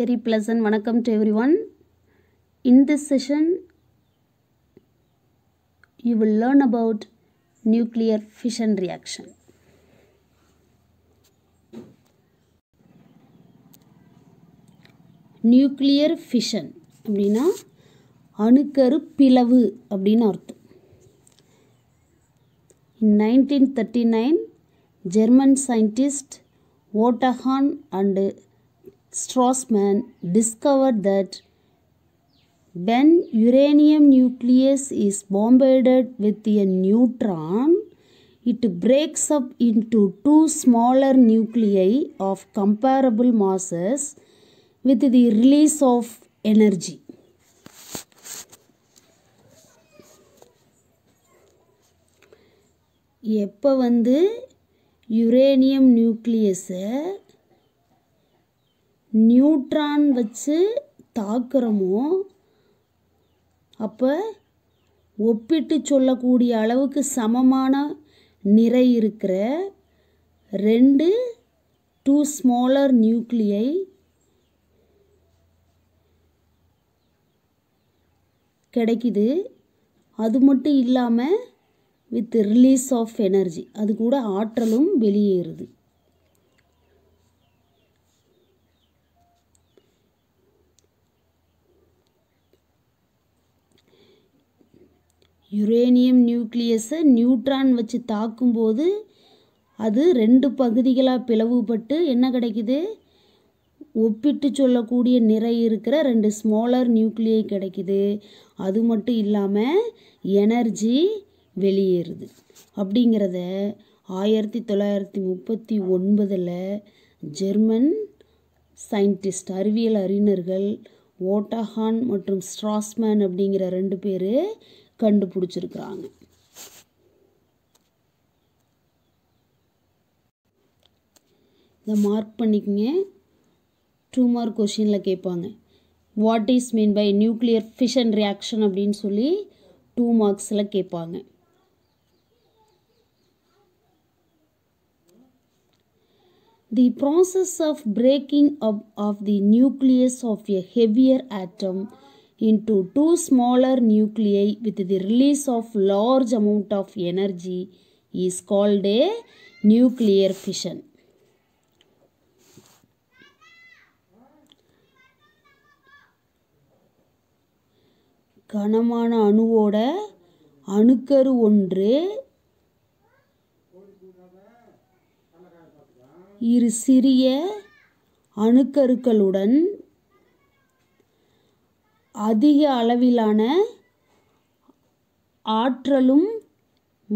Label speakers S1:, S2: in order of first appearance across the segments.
S1: Very pleasant வணக்கம் to everyone in this session you will learn about nuclear fission reaction nuclear fission அப்படின்னா அணுக்கரு பிளவு அப்படின்னு அர்த்தம் nineteen thirty nine German scientist Otto Hahn and Strassman discovered that when uranium nucleus is bombarded with a neutron, it breaks up into two smaller nuclei of comparable masses with the release of energy. எப்போ வந்து uranium நியூக்ளியஸை neutron வச்சு தாக்குறோமோ அப்போ ஒப்பிட்டு சொல்லக்கூடிய அளவுக்கு சமமான நிறை இருக்கிற ரெண்டு டூ ஸ்மாலர் நியூக்ளியை கிடைக்குது அது மட்டும் இல்லாமல் வித் ரிலீஸ் ஆஃப் எனர்ஜி அது கூட ஆற்றலும் வெளியேறுது யுரேனியம் நியூக்ளியஸை நியூட்ரான் வச்சு தாக்கும்போது அது ரெண்டு பகுதிகளாக பிளவுபட்டு என்ன கிடைக்குது ஒப்பிட்டு சொல்லக்கூடிய நிறை இருக்கிற ரெண்டு ஸ்மாலர் நியூக்ளியை கிடைக்குது அது மட்டும் இல்லாமல் எனர்ஜி வெளியேறுது அப்படிங்கிறத ஆயிரத்தி தொள்ளாயிரத்தி முப்பத்தி ஒன்பதில் ஜெர்மன் சயின்டிஸ்ட் அறிவியல் அறிஞர்கள் ஓட்டஹான் மற்றும் ஸ்ட்ராஸ்மேன் அப்படிங்கிற ரெண்டு பேர் கண்டுபிடிச்சிருக்கிறாங்க இதை மார்க் பண்ணிக்கங்க டூ மார்க் கொஷினில் கேட்பாங்க what is mean by nuclear fission reaction அப்படின்னு சொல்லி டூ மார்க்ஸில் கேட்பாங்க the process of breaking up of the nucleus of a heavier atom into two smaller nuclei with the release of large amount of energy is called a nuclear fission. கணமான அணுவோட அணுக்கரு ஒன்று இரு சிறிய அணுக்கருக்களுடன் அதிக அளவிலான ஆற்றலும்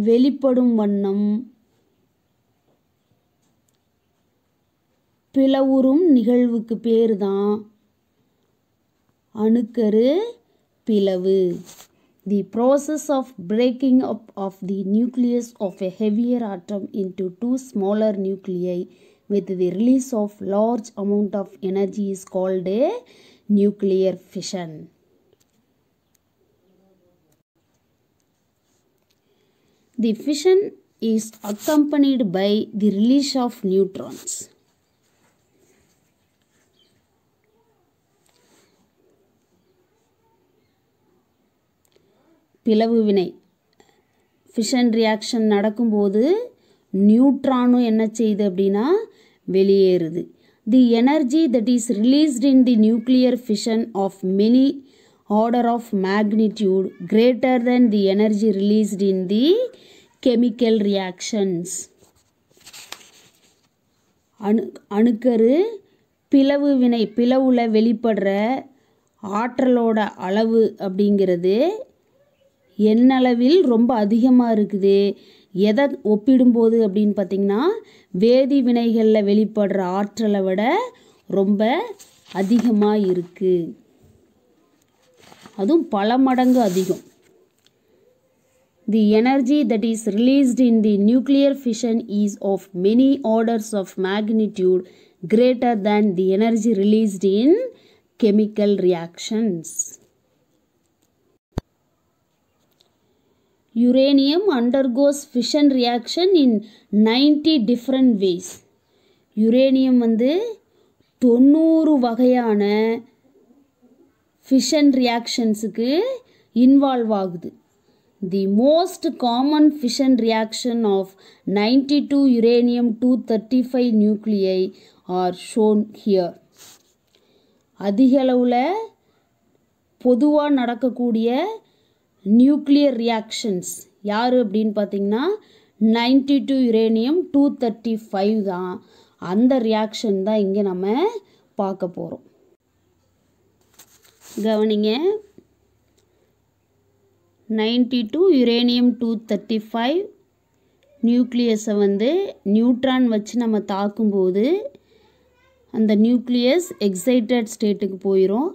S1: வெளிப்படும் வண்ணம் பிளவுறும் நிகழ்வுக்கு பேர் தான் அணுக்கரு பிளவு the process of breaking up of the nucleus of a heavier atom into two smaller nuclei with the release of large amount of energy is called nuclear fission the fission is accompanied by the release of neutrons. பிளவு வினை fission reaction நடக்கும்போது நியூட்ரானும் என்ன செய்யுது அப்படின்னா வெளியேறுது the energy that is released in the nuclear fission of many order of magnitude greater than the energy released in the chemical reactions அணு அணுக்கரு பிளவு வினை பிளவில் வெளிப்படுற ஆற்றலோட அளவு அப்படிங்கிறது எண்ணளவில் ரொம்ப அதிகமாக இருக்குது எதை ஒப்பிடும்போது அப்படின்னு பார்த்திங்கன்னா வேதி வினைகளில் வெளிப்படுற ஆற்றலை விட ரொம்ப அதிகமாக இருக்குது அதுவும் பல மடங்கு அதிகம் the energy that is released in the nuclear fission is of many orders of magnitude greater than the energy released in chemical reactions uranium undergoes fission reaction in ninety different ways uranium வந்து தொண்ணூறு வகையான fission ரியாக்ஷன்ஸுக்கு involve ஆகுது the most common fission reaction of ninety two uranium two thirty five nuclei are shown here அதிகளவில் பொதுவாக நடக்கக்கூடிய nuclear reactions யார் அப்படின்னு பார்த்தீங்கன்னா ninety two uranium two thirty five தான் அந்த ரியாக்ஷன் தான் இங்கே நம்ம பார்க்க போகிறோம் கவனிங்க ninety two uranium two thirty five நியூக்ளியஸை வந்து நியூட்ரான் வச்சு நம்ம தாக்கும்போது அந்த நியூக்ளியஸ் எக்ஸைட்டட் ஸ்டேட்டுக்கு போயிடும்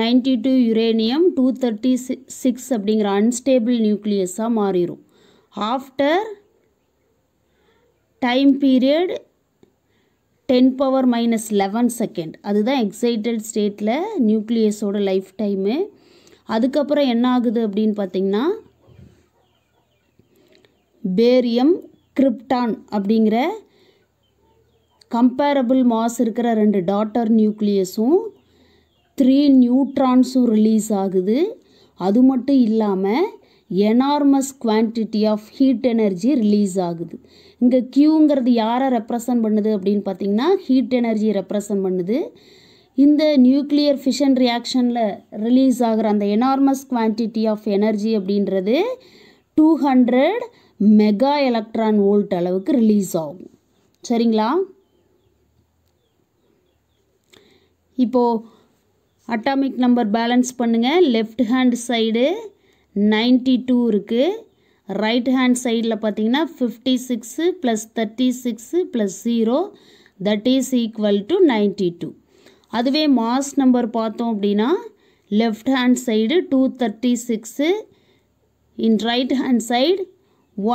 S1: ninety two uranium two thirty six அப்படிங்கிற அன்ஸ்டேபிள் நியூக்ளியஸாக மாறிடும் after time period ten power minus eleven second அதுதான் எக்ஸைட்டட் ஸ்டேட்டில் நியூக்ளியஸோட லைஃப் டைமு அதுக்கப்புறம் என்ன ஆகுது அப்படின்னு பார்த்திங்கன்னா பேரியம் கிரிப்டான் அப்படிங்கிற கம்பேரபிள் மாஸ் இருக்கிற ரெண்டு டாட்டர் நியூக்ளியஸும் த்ரீ நியூட்ரான்ஸும் ரிலீஸ் ஆகுது அது மட்டும் இல்லாமல் enormous quantity of heat energy release ஆகுது இங்கே கியூங்கிறது யாரை ரெப்ரசன்ட் பண்ணுது அப்படின்னு பார்த்தீங்கன்னா ஹீட் எனர்ஜி ரெப்ரசன்ட் பண்ணுது இந்த நியூக்ளியர் ஃபிஷன் ரியாக்ஷனில் ரிலீஸ் ஆகிற அந்த எனார்மஸ் குவான்டிட்டி ஆஃப் எனர்ஜி அப்படின்றது two hundred mega electron volt அளவுக்கு ரிலீஸ் ஆகும் சரிங்களா இப்போது அட்டாமிக் நம்பர் பேலன்ஸ் பண்ணுங்கள் left hand side ninety two இருக்குது ரைட் ஹேண்ட் சைடில் பார்த்தீங்கன்னா fifty six plus thirty six plus zero that is equal to ninety two அதுவே மாஸ் நம்பர் பார்த்தோம் அப்படின்னா left hand side two thirty six in right hand side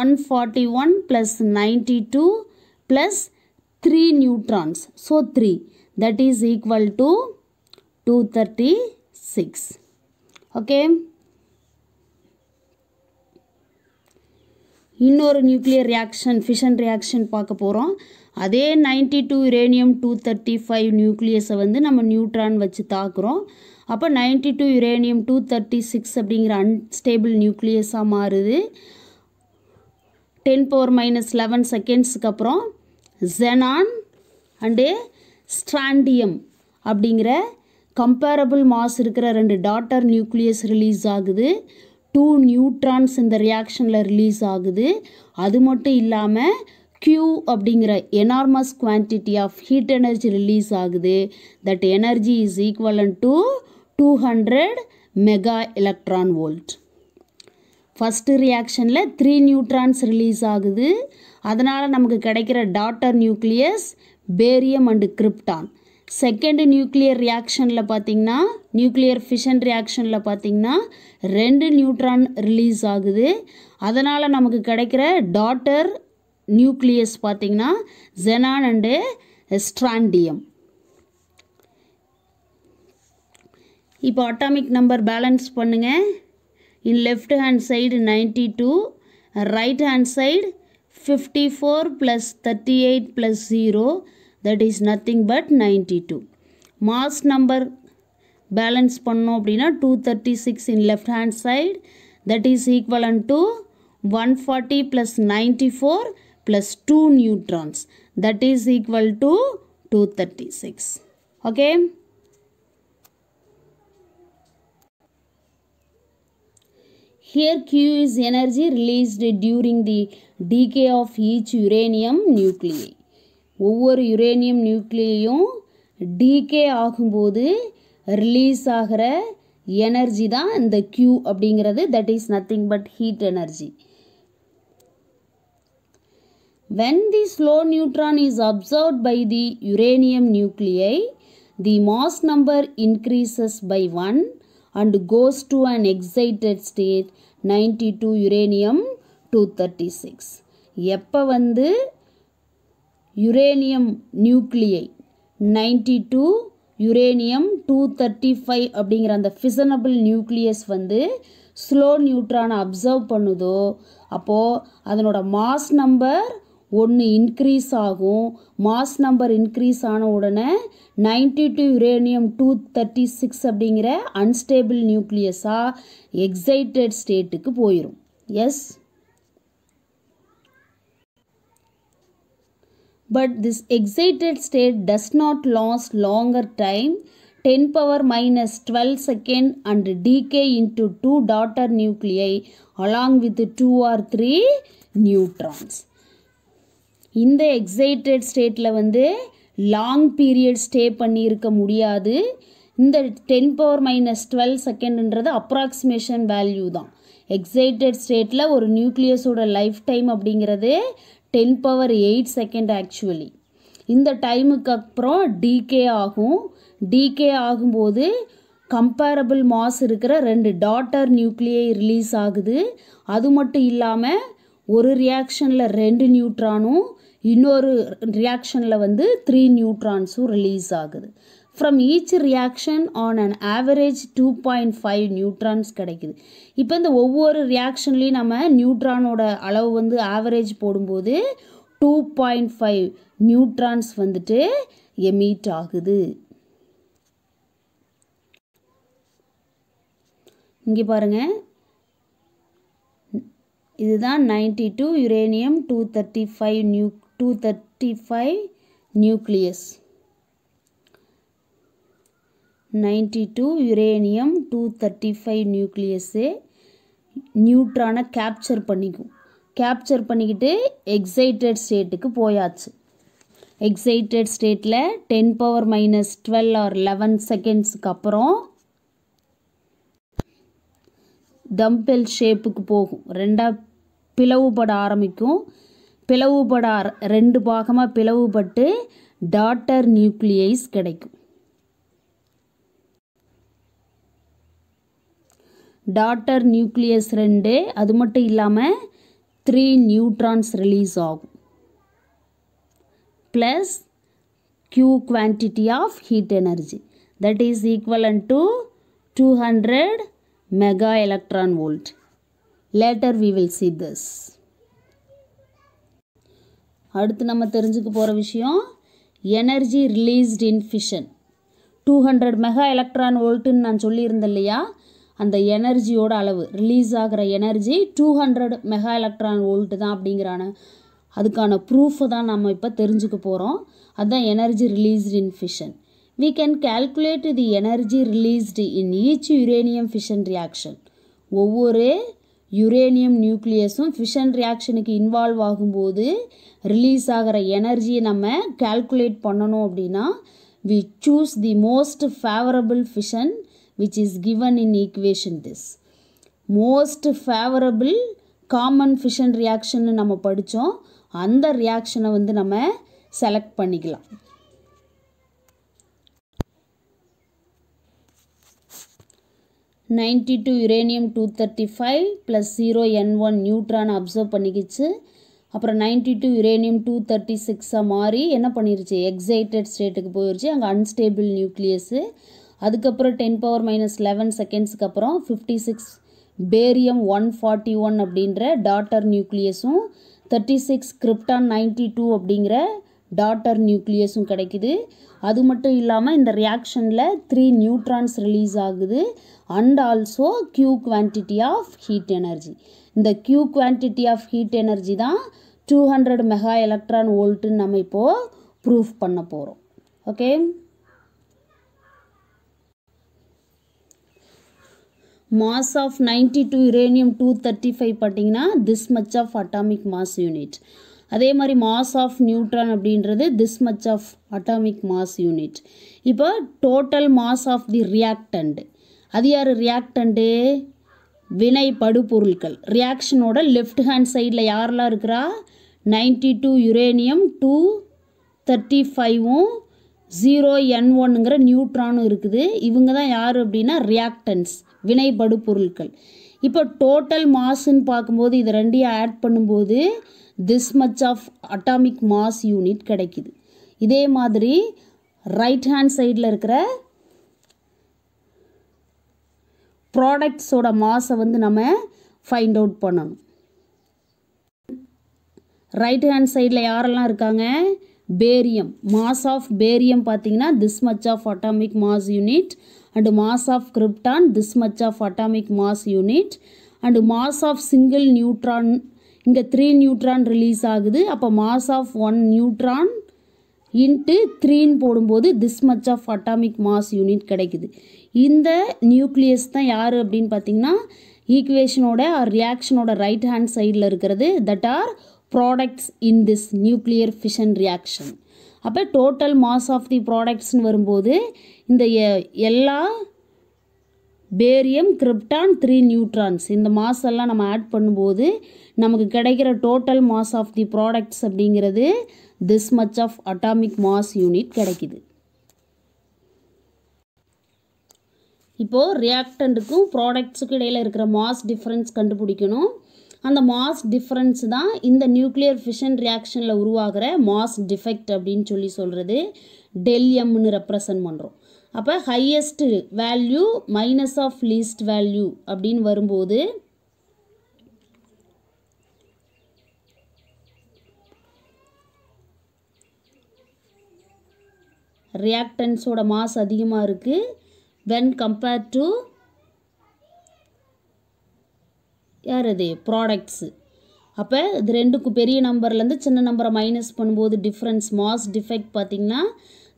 S1: one forty one plus ninety two plus three neutrons so three that is equal to two thirty six okay இன்னொரு nuclear reaction fission reaction பார்க்க போகிறோம் அதே ninety two uranium two thirty five நியூக்ளியஸை வந்து நம்ம neutron வச்சு தாக்குறோம் அப்போ ninety two uranium two thirty six அப்படிங்கிற அன்ஸ்டேபிள் நியூக்ளியஸாக மாறுது டென் பவர் மைனஸ் லெவன் செகண்ட்ஸுக்கு அப்புறம் ஜெனான் அண்டு ஸ்ட்ராண்டியம் அப்படிங்கிற கம்பேரபிள் மாஸ் இருக்கிற ரெண்டு டாட்டர் நியூக்ளியஸ் ரிலீஸ் ஆகுது டூ நியூட்ரான்ஸ் இந்த ரியாக்ஷனில் ரிலீஸ் ஆகுது அது மட்டும் இல்லாமல் கியூ அப்படிங்கிற enormous quantity of heat energy release ஆகுது that energy is equivalent to two hundred mega electron volt first ரியாக்ஷனில் த்ரீ நியூட்ரான்ஸ் ரிலீஸ் ஆகுது அதனால் நமக்கு கிடைக்கிற daughter nucleus barium and krypton second nuclear ரியாக்ஷனில் பார்த்திங்கன்னா நியூக்ளியர் ஃபிஷன் ரியாக்ஷனில் பார்த்திங்கன்னா ரெண்டு நியூட்ரான் ரிலீஸ் ஆகுது அதனால் நமக்கு கிடைக்கிற டாட்டர் நியூக்ளியஸ் பார்த்திங்கன்னா ஜெனான் அண்டு ஸ்ட்ராண்டியம் இப்போ அட்டாமிக் நம்பர் பேலன்ஸ் பண்ணுங்கள் in left hand side ninety two right hand side fifty four plus thirty eight plus zero that is nothing but 92. Mass number balance pannu apdina 236 in left hand side that is equivalent to 140 plus 94 plus 2 neutrons that is equal to 236. Okay. Here Q is energy released during the decay of each uranium nucleus. ஒவ்வொரு uranium நியூக்ளியையும் decay ஆகும்போது release ஆகிற energy தான் இந்த Q அப்படிங்கிறது that is nothing but heat energy when the slow neutron is absorbed by the uranium nuclei the mass number increases by one and goes to an excited state ninety two uranium two thirty six எப்போ வந்து uranium nuclei ninety two uranium two thirty five அப்படிங்கிற அந்த fissionable nucleus வந்து slow நியூட்ரானை absorb பண்ணுதோ அப்போது அதனோட mass number ஒன்று இன்க்ரீஸ் ஆகும் மாஸ் நம்பர் இன்க்ரீஸ் ஆன உடனே ninety two uranium two thirty six அப்படிங்கிற அன்ஸ்டேபிள் நியூக்ளியஸாக எக்ஸைட்டட் ஸ்டேட்டுக்கு போயிடும் yes but this excited state does not last longer time ten power minus twelve second and decay into two daughter nuclei along with two or three neutrons இந்த excited ஸ்டேட்டில் வந்து long period stay பண்ணியிருக்க முடியாது இந்த ten power minus twelve செகண்ட்ன்றது approximation value தான் excited ஸ்டேட்டில் ஒரு நியூக்ளியஸோட லைஃப் டைம் அப்படிங்கிறது ten power eight second actually இந்த டைமுக்கு அப்புறம் டிகே ஆகும் டிகே ஆகும்போது கம்பேரபிள் மாஸ் இருக்கிற ரெண்டு டாட்டர் நியூக்ளியை ரிலீஸ் ஆகுது அது மட்டும் இல்லாமல் ஒரு ரியாக்ஷனில் ரெண்டு நியூட்ரானும் இன்னொரு ரியாக்ஷனில் வந்து த்ரீ நியூட்ரான்ஸும் ரிலீஸ் ஆகுது from each reaction on an average two point five neutrons கிடைக்குது இப்போ இந்த ஒவ்வொரு ரியாக்ஷன்லேயும் நம்ம நியூட்ரானோட அளவு வந்து ஆவரேஜ் போடும்போது டூ பாயிண்ட் ஃபைவ் நியூட்ரான்ஸ் வந்துட்டு எமீட் ஆகுது இங்கே பாருங்கள் இதுதான் ninety two uranium two thirty five நியூ two thirty five nucleus two uranium two thirty five nucleus நியூட்ரானை கேப்சர் பண்ணிக்கும் கேப்சர் பண்ணிக்கிட்டு எக்ஸைட்டட் ஸ்டேட்டுக்கு போயாச்சு எக்ஸைட்டட் ஸ்டேட்டில் ten power minus twelve or eleven செகண்ட்ஸுக்கு அப்புறம் டம்பெல் ஷேப்புக்கு போகும் ரெண்டாக பிளவுபட ஆரம்பிக்கும் பிளவுபட ரெண்டு பாகமாக பிளவுபட்டு டாட்டர் நியூக்ளியைஸ் கிடைக்கும் டாட்டர் நியூக்ளியஸ் ரெண்டு அது மட்டும் இல்லாமல் த்ரீ நியூட்ரான்ஸ் ரிலீஸ் ஆகும் plus Q quantity of heat energy that is and to two hundred mega electron volt later we will see this அடுத்து நம்ம தெரிஞ்சுக்க போகிற விஷயம் energy released in fission two hundred mega electron வோல்ட்டுன்னு நான் சொல்லியிருந்தேன் இல்லையா அந்த எனர்ஜியோட அளவு ரிலீஸ் ஆகிற energy two hundred mega electron volt தான் அப்படிங்கிறான அதுக்கான ப்ரூஃபை தான் நம்ம இப்போ தெரிஞ்சுக்க போகிறோம் அதுதான் energy released in fission we can calculate the energy released in each uranium fission reaction ஒவ்வொரு யுரேனியம் நியூக்ளியஸும் ஃபிஷன் ரியாக்ஷனுக்கு இன்வால்வ் ஆகும்போது ரிலீஸ் ஆகிற எனர்ஜியை நம்ம கேல்குலேட் பண்ணணும் அப்படின்னா we choose the most favourable fission which is given in equation this most favourable common fission reaction நம்ம படித்தோம் அந்த ரியாக்ஷனை வந்து நம்ம செலக்ட் பண்ணிக்கலாம் ninety two uranium two thirty five plus zero N one neutron observe பண்ணிக்கிச்சு அப்புறம் ninety two uranium two thirty சிக்ஸாக மாறி என்ன பண்ணிருச்சு எக்ஸைட்டட் ஸ்டேட்டுக்கு போயிருச்சு அங்கே அன்ஸ்டேபிள் நியூக்ளியஸு அதுக்கப்புறம் டென் பவர் மைனஸ் லெவன் செகண்ட்ஸுக்கு அப்புறம் fifty six barium one forty one அப்படின்ற டாட்டர் நியூக்ளியஸும் thirty six krypton ninety two அப்படிங்கிற டாட்டர் நியூக்ளியஸும் கிடைக்குது அது மட்டும் இல்லாமல் இந்த ரியாக்ஷனில் த்ரீ நியூட்ரான்ஸ் ரிலீஸ் ஆகுது and also Q quantity of heat energy இந்த Q quantity of heat energy தான் டூ ஹண்ட்ரட் மெகா எலக்ட்ரான் வோல்ட்டுன்னு நம்ம இப்போது ப்ரூஃப் பண்ண போகிறோம் okay mass of two uranium two thirty five பார்த்தீங்கன்னா this much of atomic mass unit அதே மாதிரி mass of neutron அப்படின்றது this much of atomic mass unit இப்போ total mass of the reactant அது யார் ரியாக்டண்ட்டு வினை படு பொருட்கள் ரியாக்ஷனோட லெஃப்ட் ஹேண்ட் சைடில் யாரெல்லாம் இருக்கிறா ninety two uranium two thirty ஃபைவும் ஜீரோ என் ஒன்னுங்கிற நியூட்ரானும் இருக்குது இவங்க தான் யார் அப்படின்னா ரியாக்டன்ஸ் வினைபடு பொருட்கள் இப்போ டோட்டல் மாஸுன்னு பார்க்கும்போது இது ரெண்டையும் ஆட் பண்ணும்போது this much of atomic mass unit கிடைக்குது இதே மாதிரி ரைட் ஹேண்ட் சைடில் இருக்கிற ப்ராடக்ட்ஸோட மாஸை வந்து நம்ம ஃபைண்ட் அவுட் பண்ணணும் ரைட் ஹேண்ட் சைடில் யாரெல்லாம் இருக்காங்க பேரியம் மாஸ் ஆஃப் பேரியம் பார்த்தீங்கன்னா this much of atomic mass unit and mass of krypton this much of atomic mass unit and mass of single neutron இங்கே த்ரீ நியூட்ரான் ரிலீஸ் ஆகுது அப்போ mass of one neutron into த்ரீன்னு போடும்போது this much of atomic mass unit கிடைக்குது இந்த nucleus தான் யார் அப்படின்னு பார்த்தீங்கன்னா ஈக்குவேஷனோட ரியாக்ஷனோட ரைட் ஹேண்ட் சைடில் இருக்கிறது that are products in this nuclear fission reaction அப்போ டோட்டல் மாஸ் ஆஃப் தி ப்ராடக்ட்ஸ்னு வரும்போது இந்த எல்லா பேரியம் கிரிப்டான் த்ரீ நியூட்ரான்ஸ் இந்த மாஸ் எல்லாம் நம்ம ஆட் பண்ணும்போது நமக்கு கிடைக்கிற total mass of the products அப்படிங்கிறது this much of atomic mass unit கிடைக்குது இப்போது ரியாக்டண்ட்டுக்கும் ப்ராடக்ட்ஸுக்கும் இடையில் இருக்கிற மாஸ் டிஃப்ரென்ஸ் கண்டுபிடிக்கணும் அந்த மாஸ் டிஃப்ரென்ஸ் தான் இந்த நியூக்ளியர் ஃபிஷன் ரியாக்ஷனில் உருவாகிற மாஸ் டிஃபெக்ட் அப்படின்னு சொல்லி சொல்கிறது டெல் ரெப்ரசன்ட் பண்ணுறோம் அப்போ highest value minus of least value அப்படின்னு வரும்போது ரியாக்டன்ஸோட மாஸ் அதிகமாக இருக்குது வென் கம்பேர்ட் டு யார் அது ப்ராடக்ட்ஸு அப்போ இது ரெண்டுக்கும் பெரிய நம்பர்லேருந்து சின்ன நம்பரை மைனஸ் பண்ணும்போது டிஃப்ரென்ஸ் மாஸ் டிஃபெக்ட் பார்த்திங்கன்னா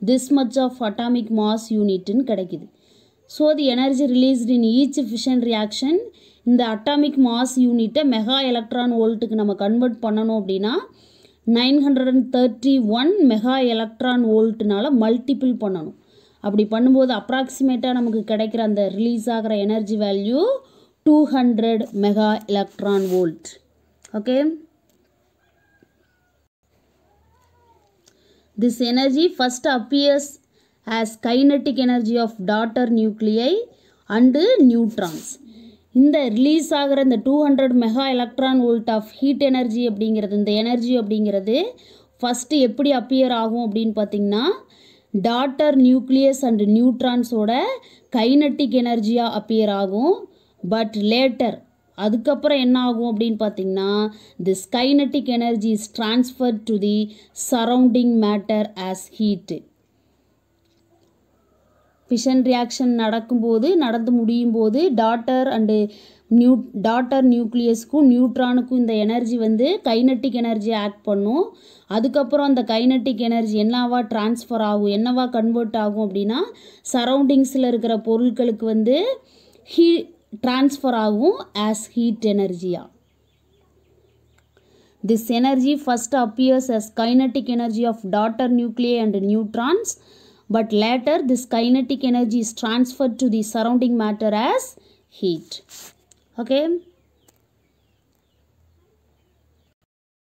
S1: this much of atomic mass யூனிட்னு கிடைக்குது so the energy released in each fission reaction இந்த அட்டாமிக் மாஸ் யூனிட்டை மெகா எலக்ட்ரான் வோல்ட்டுக்கு நம்ம கன்வெர்ட் பண்ணணும் அப்படின்னா nine hundred and thirty one mega electron வோல்ட்டுனால மல்டிபிள் பண்ணணும் அப்படி பண்ணும்போது அப்ராக்சிமேட்டாக நமக்கு கிடைக்கிற அந்த ரிலீஸ் ஆகிற energy value 200 mega electron volt okay this energy first appears as kinetic energy of daughter nuclei and neutrons இந்த ரிலீஸ் ஆகிற இந்த two hundred mega electron volt of heat energy அப்படிங்கிறது இந்த எனர்ஜி அப்படிங்கிறது ஃபஸ்ட்டு எப்படி அப்பியர் ஆகும் அப்படின்னு பார்த்தீங்கன்னா டாட்டர் நியூக்ளியஸ் அண்ட் நியூட்ரான்ஸோட கைனட்டிக் எனர்ஜியாக அப்பியர் ஆகும் பட் லேட்டர் அதுக்கப்புறம் என்ன ஆகும் அப்படின்னு பார்த்தீங்கன்னா the kinetic energy is transfer to the surrounding matter as heat fission reaction நடக்கும்போது நடந்து முடியும் போது டாட்டர் அண்டு நியூ டாட்டர் நியூக்ளியஸ்க்கும் நியூட்ரானுக்கும் இந்த எனர்ஜி வந்து கைனட்டிக் எனர்ஜி ஆக்ட் பண்ணும் அதுக்கப்புறம் அந்த கைனட்டிக் எனர்ஜி என்னவா டிரான்ஸ்ஃபர் ஆகும் என்னவா கன்வெர்ட் ஆகும் அப்படின்னா சரௌண்டிங்ஸில் இருக்கிற பொருட்களுக்கு வந்து ஹீ transfer as heat energy This energy first appears as kinetic energy of daughter nuclei and neutrons but later this kinetic energy is transferred to the surrounding matter as heat. Okay.